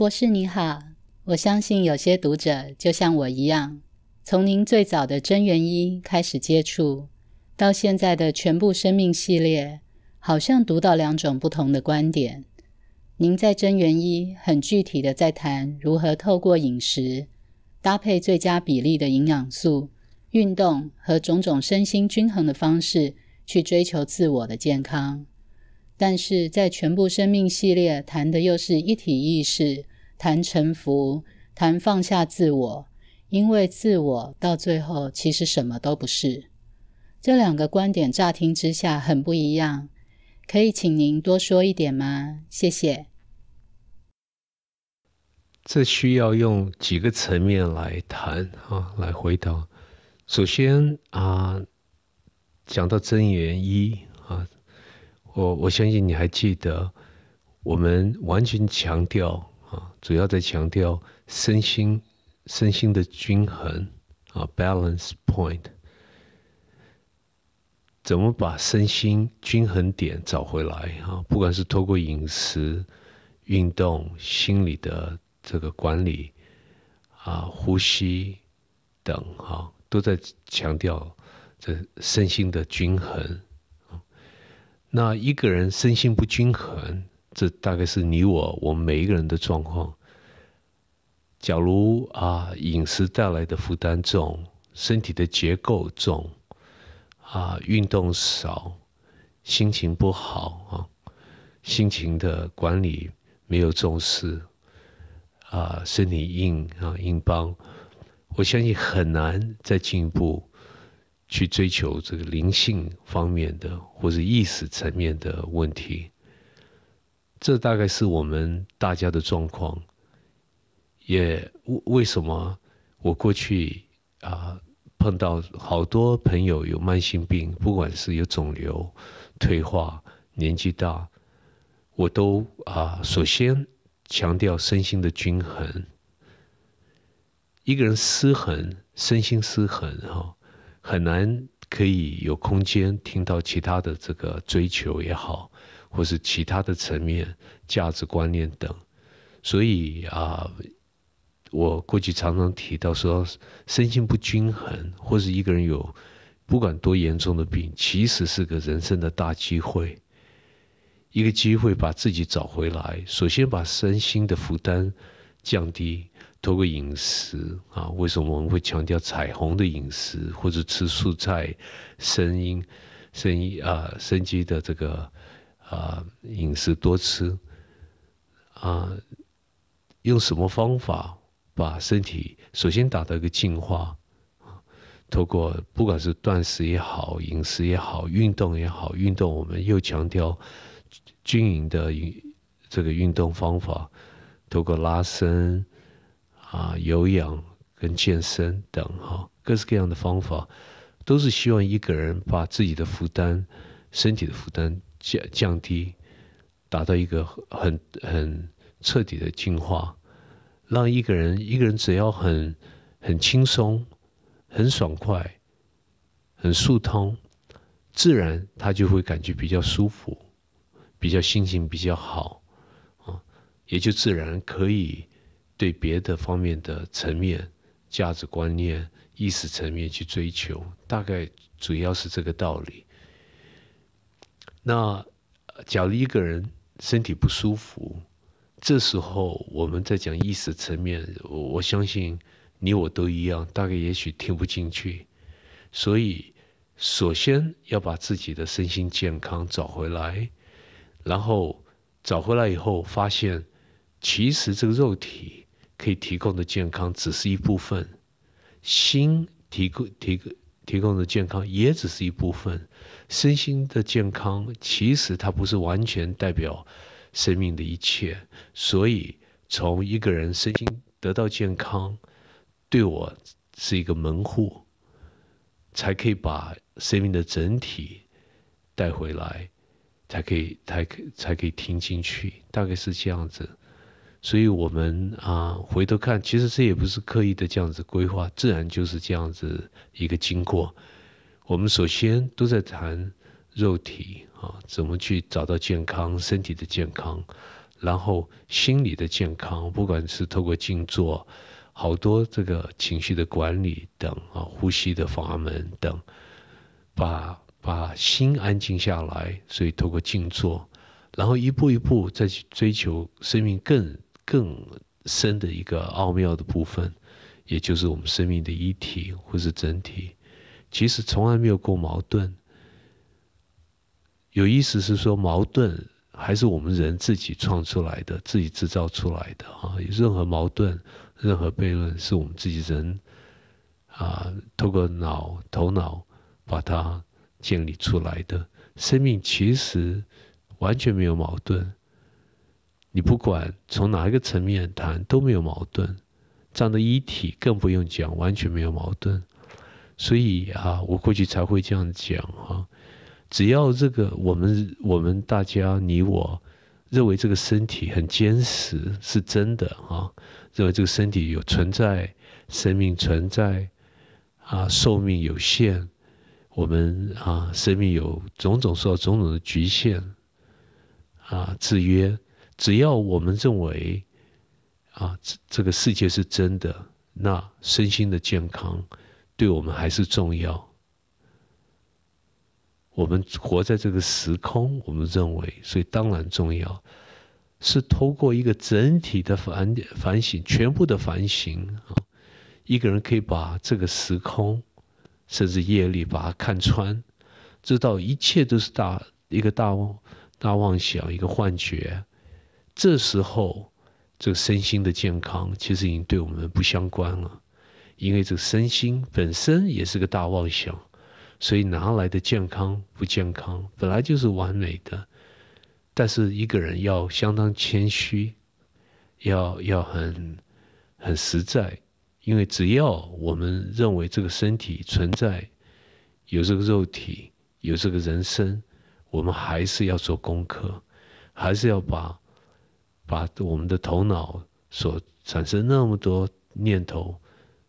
博士你好，我相信有些读者就像我一样，从您最早的《真元一》开始接触，到现在的《全部生命》系列，好像读到两种不同的观点。您在《真元一》很具体的在谈如何透过饮食搭配最佳比例的营养素、运动和种种身心均衡的方式，去追求自我的健康，但是在《全部生命》系列谈的又是一体意识。谈沉浮，谈放下自我，因为自我到最后其实什么都不是。这两个观点乍听之下很不一样，可以请您多说一点吗？谢谢。这需要用几个层面来谈啊，来回答。首先啊，讲到真言一啊，我我相信你还记得，我们完全强调。啊，主要在强调身心身心的均衡啊，balance point，怎么把身心均衡点找回来啊？不管是透过饮食、运动、心理的这个管理啊、呼吸等哈，都在强调这身心的均衡。那一个人身心不均衡。这大概是你我我们每一个人的状况。假如啊饮食带来的负担重，身体的结构重，啊运动少，心情不好啊，心情的管理没有重视，啊身体硬啊硬邦，我相信很难再进一步去追求这个灵性方面的或者意识层面的问题。这大概是我们大家的状况。也为为什么我过去啊碰到好多朋友有慢性病，不管是有肿瘤、退化、年纪大，我都啊首先强调身心的均衡。一个人失衡，身心失衡，哈、很难可以有空间听到其他的这个追求也好。或是其他的层面、价值观念等，所以啊，我过去常常提到说，身心不均衡，或是一个人有不管多严重的病，其实是个人生的大机会，一个机会把自己找回来。首先把身心的负担降低，透过饮食啊，为什么我们会强调彩虹的饮食，或者吃蔬菜、声音、声音啊、生机的这个。啊，饮食多吃啊，用什么方法把身体首先达到一个净化？透过不管是断食也好，饮食也好，运动也好，运动我们又强调均匀的这个运动方法，透过拉伸啊、有氧跟健身等哈，各式各样的方法，都是希望一个人把自己的负担、身体的负担。降降低，达到一个很很彻底的净化，让一个人一个人只要很很轻松、很爽快、很疏通，自然他就会感觉比较舒服，比较心情比较好，啊，也就自然可以对别的方面的层面、价值观念、意识层面去追求，大概主要是这个道理。那假如一个人身体不舒服，这时候我们在讲意识层面，我相信你我都一样，大概也许听不进去。所以，首先要把自己的身心健康找回来，然后找回来以后，发现其实这个肉体可以提供的健康只是一部分，心提供提供。提供的健康也只是一部分，身心的健康其实它不是完全代表生命的一切，所以从一个人身心得到健康，对我是一个门户，才可以把生命的整体带回来，才可以才可才可以听进去，大概是这样子。所以我们啊，回头看，其实这也不是刻意的这样子规划，自然就是这样子一个经过。我们首先都在谈肉体啊，怎么去找到健康，身体的健康，然后心理的健康，不管是透过静坐，好多这个情绪的管理等啊，呼吸的阀门等，把把心安静下来，所以透过静坐，然后一步一步再去追求生命更。更深的一个奥妙的部分，也就是我们生命的一体或是整体，其实从来没有过矛盾。有意思是说，矛盾还是我们人自己创出来的，自己制造出来的啊！任何矛盾、任何悖论，是我们自己人啊，透过脑、头脑把它建立出来的。生命其实完全没有矛盾。你不管从哪一个层面谈都没有矛盾，这样的一体更不用讲，完全没有矛盾。所以啊，我过去才会这样讲啊。只要这个我们我们大家你我认为这个身体很坚实是真的啊，认为这个身体有存在，生命存在啊，寿命有限，我们啊生命有种种受到种种的局限啊制约。只要我们认为啊，这这个世界是真的，那身心的健康对我们还是重要。我们活在这个时空，我们认为，所以当然重要。是透过一个整体的反反省，全部的反省，啊，一个人可以把这个时空，甚至业力，把它看穿，知道一切都是大一个大大妄想，一个幻觉。这时候，这个身心的健康其实已经对我们不相关了，因为这个身心本身也是个大妄想，所以哪来的健康不健康？本来就是完美的。但是一个人要相当谦虚，要要很很实在，因为只要我们认为这个身体存在，有这个肉体，有这个人生，我们还是要做功课，还是要把。把我们的头脑所产生那么多念头，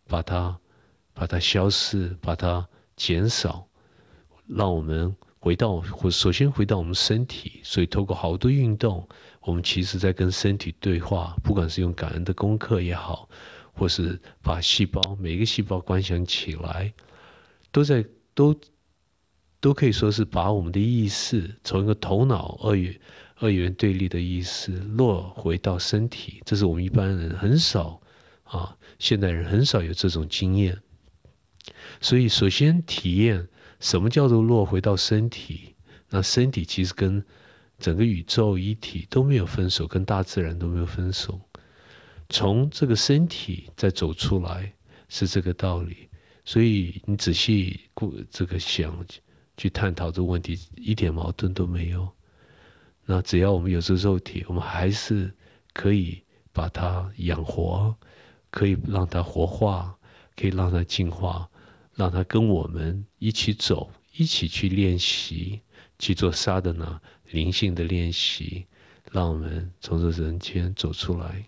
把它把它消失，把它减少，让我们回到或首先回到我们身体。所以透过好多运动，我们其实在跟身体对话。不管是用感恩的功课也好，或是把细胞每一个细胞观想起来，都在都都可以说是把我们的意识从一个头脑二元。二元对立的意思落回到身体，这是我们一般人很少啊，现代人很少有这种经验。所以首先体验什么叫做落回到身体，那身体其实跟整个宇宙一体都没有分手，跟大自然都没有分手。从这个身体再走出来是这个道理，所以你仔细过这个想去探讨这个问题，一点矛盾都没有。那只要我们有这肉体，我们还是可以把它养活，可以让它活化，可以让它进化，让它跟我们一起走，一起去练习，去做沙的呢灵性的练习，让我们从这人间走出来。